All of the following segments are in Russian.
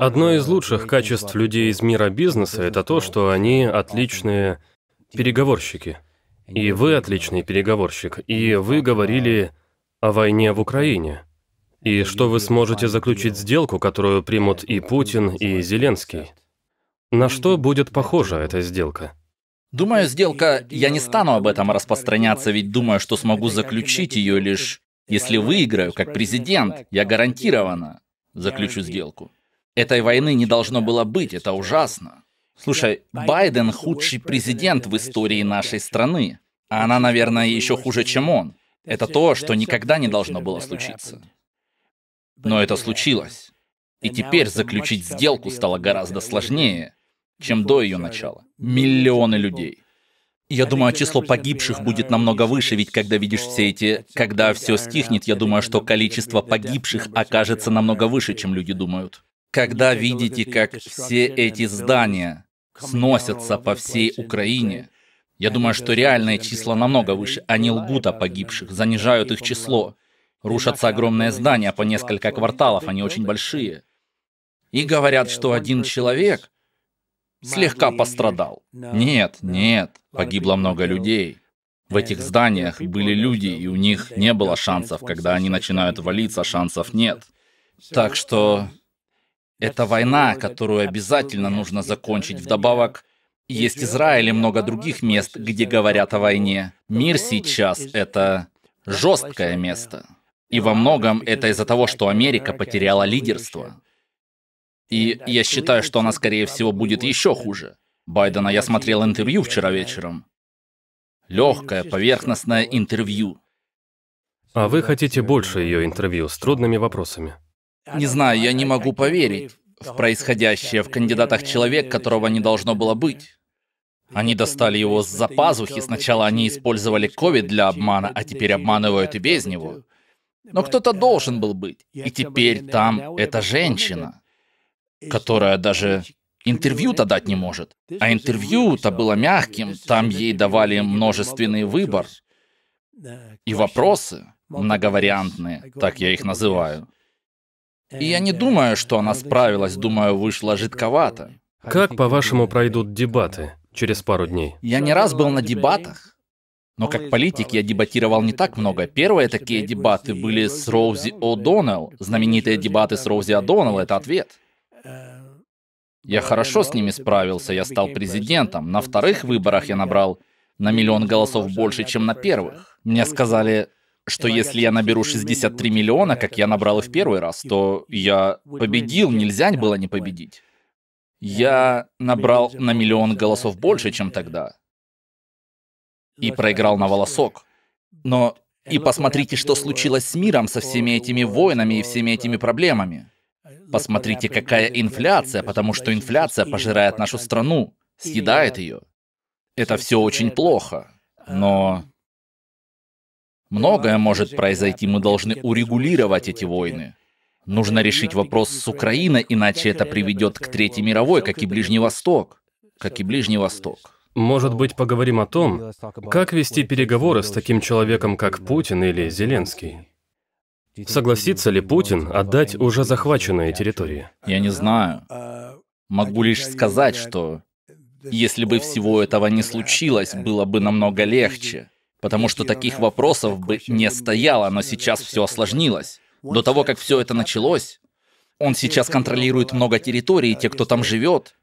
Одно из лучших качеств людей из мира бизнеса – это то, что они отличные переговорщики. И вы отличный переговорщик, и вы говорили о войне в Украине, и что вы сможете заключить сделку, которую примут и Путин, и Зеленский. На что будет похожа эта сделка? Думаю, сделка... Я не стану об этом распространяться, ведь думаю, что смогу заключить ее лишь... Если выиграю, как президент, я гарантированно заключу сделку. Этой войны не должно было быть, это ужасно. Слушай, Байден худший президент в истории нашей страны. А она, наверное, еще хуже, чем он. Это то, что никогда не должно было случиться. Но это случилось. И теперь заключить сделку стало гораздо сложнее, чем до ее начала. Миллионы людей. Я думаю, число погибших будет намного выше, ведь когда видишь все эти... Когда все стихнет, я думаю, что количество погибших окажется намного выше, чем люди думают когда видите, как все эти здания сносятся по всей Украине, я думаю, что реальные числа намного выше. Они лгут о погибших, занижают их число. Рушатся огромные здания по несколько кварталов, они очень большие. И говорят, э, что один человек слегка пострадал. Нет, нет, погибло много людей. В э, этих зданиях были люди, и у них не было шансов. Когда они а начинают валиться, шансов нет. Так что это война, которую обязательно нужно закончить. Вдобавок, есть Израиль и много других мест, где говорят о войне. Мир сейчас — это жесткое место. И во многом это из-за того, что Америка потеряла лидерство. И я считаю, что она, скорее всего, будет еще хуже. Байдена я смотрел интервью вчера вечером. Легкое, поверхностное интервью. А вы хотите больше ее интервью с трудными вопросами? Не знаю, я не могу поверить в происходящее в кандидатах человек, которого не должно было быть. Они достали его за пазухи, сначала они использовали ковид для обмана, а теперь обманывают и без него. Но кто-то должен был быть. И теперь там эта женщина, которая даже интервью-то дать не может. А интервью-то было мягким, там ей давали множественный выбор и вопросы многовариантные, так я их называю. И я не думаю, что она справилась, думаю, вышла жидковато. Как, по-вашему, пройдут дебаты через пару дней? Я не раз был на дебатах. Но как политик я дебатировал не так много. Первые такие дебаты были с Роузи О'Доннелл. Знаменитые дебаты с Роузи О'Доннелл — это ответ. Я хорошо с ними справился, я стал президентом. На вторых выборах я набрал на миллион голосов больше, чем на первых. Мне сказали, что если я наберу 63 миллиона, э, как я набрал и в первый раз, то я победил, нельзя было не победить. Я набрал на миллион голосов больше, чем тогда. И проиграл на волосок. Но и ну, посмотрите, что случилось с миром, со всеми этими войнами и всеми этими проблемами. Э, ну, посмотрите, какая инфляция, потому что инфляция пожирает нашу страну, съедает ее. Это все очень плохо. Но Многое может произойти, мы должны урегулировать эти войны. Нужно решить вопрос с Украиной, иначе это приведет к Третьей мировой, как и Ближний Восток. Как и Ближний Восток. Может быть, поговорим о том, как вести переговоры с таким человеком, как Путин или Зеленский? Согласится ли Путин отдать уже захваченные территории? Я не знаю. Могу лишь сказать, что если бы всего этого не случилось, было бы намного легче потому что таких вопросов бы не стояло, но сейчас все осложнилось. До того, как все это началось, он сейчас контролирует много территорий, те, кто там живет,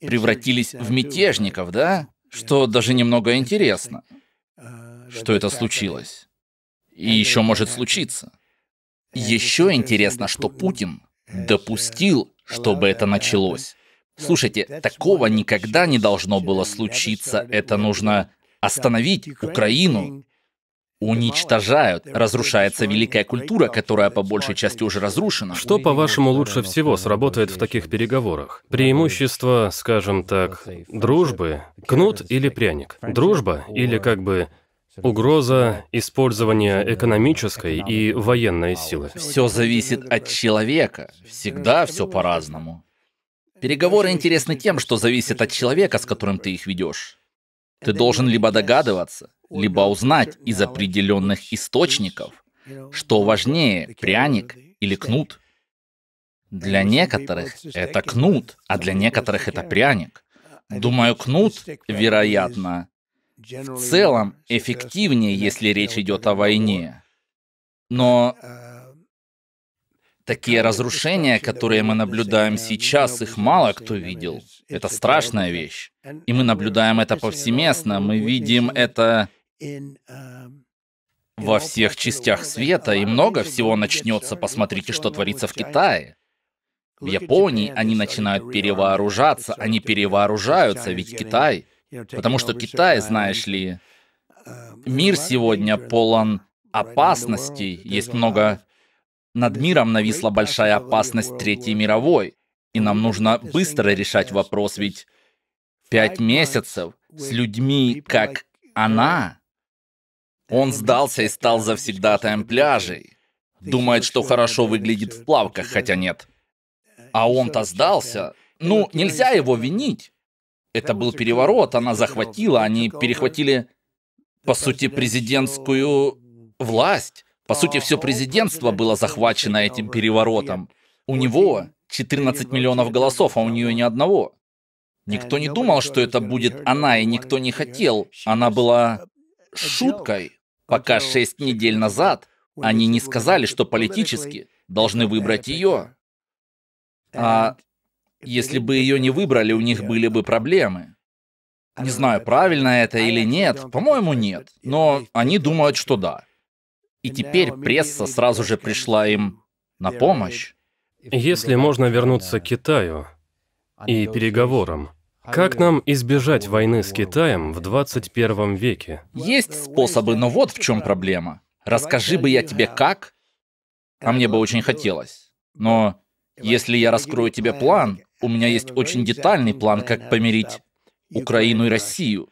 превратились в мятежников, да? Что даже немного интересно, что это случилось. И еще может случиться. Еще интересно, что Путин допустил, чтобы это началось. Слушайте, такого никогда не должно было случиться. Это нужно остановить Украину уничтожают, разрушается великая культура, которая по большей части уже разрушена. Что, по-вашему, лучше всего сработает в таких переговорах? Преимущество, скажем так, дружбы, кнут или пряник? Дружба или как бы Угроза использования экономической и военной силы. Все зависит от человека. Всегда все по-разному. Переговоры интересны тем, что зависит от человека, с которым ты их ведешь. Ты должен либо догадываться, либо узнать из определенных источников, что важнее, пряник или кнут. Для а некоторых это uh, кнут, а для некоторых это пряник. Думаю, кнут, вероятно, в целом эффективнее, если речь идет о войне. Но uh, Такие разрушения, которые мы наблюдаем сейчас, их мало кто видел. Это страшная вещь. И мы э, наблюдаем это повсеместно. Мы видим это эм, во всех частях света, и э, много всего начнется. Посмотрите, что творится в Китае. В Японии они начинают перевооружаться, они перевооружаются, ведь Китай. Потому что Китай, знаешь ли, э, мир сегодня полон опасностей, есть много над миром нависла большая опасность Третьей мировой, и нам нужно быстро решать вопрос, ведь пять месяцев с людьми, как она... Он сдался и стал завсегдатаем пляжей. Думает, что хорошо выглядит в плавках, хотя нет. А он-то сдался. Ну, нельзя его винить. Это был переворот, она захватила, они перехватили, по сути, президентскую власть. По сути, все президентство было захвачено этим переворотом. У него 14 миллионов голосов, а у нее ни одного. Никто не думал, что это будет она, и никто не хотел. Она была шуткой, пока шесть недель назад они не сказали, что политически должны выбрать ее. А если бы ее не выбрали, у них были бы проблемы. Не знаю, правильно это или нет. По-моему, нет. Но они думают, что да. И теперь пресса сразу же пришла им на помощь. Если можно вернуться к Китаю и переговорам, как нам избежать войны с Китаем в 21 веке? Есть способы, но вот в чем проблема. Расскажи бы я тебе как, а мне бы очень хотелось. Но если я раскрою тебе план, у меня есть очень детальный план, как помирить Украину и Россию.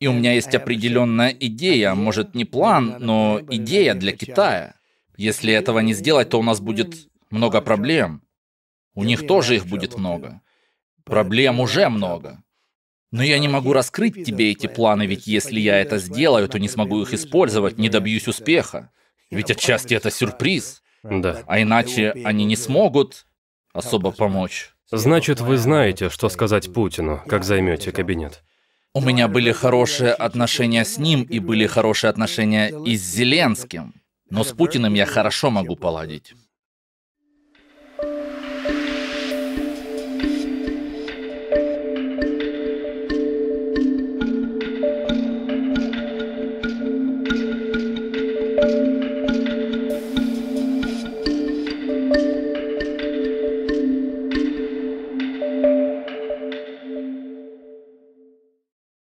И у меня есть определенная идея, может не план, но идея для Китая. Если этого не сделать, то у нас будет много проблем. У них тоже их будет много. Проблем уже много. Но я не могу раскрыть тебе эти планы, ведь если я это сделаю, то не смогу их использовать, не добьюсь успеха. Ведь отчасти это сюрприз. Да. А иначе они не смогут особо помочь. Значит, вы знаете, что сказать Путину, как займете кабинет. У меня были хорошие отношения с ним и были хорошие отношения и с Зеленским. Но с Путиным я хорошо могу поладить.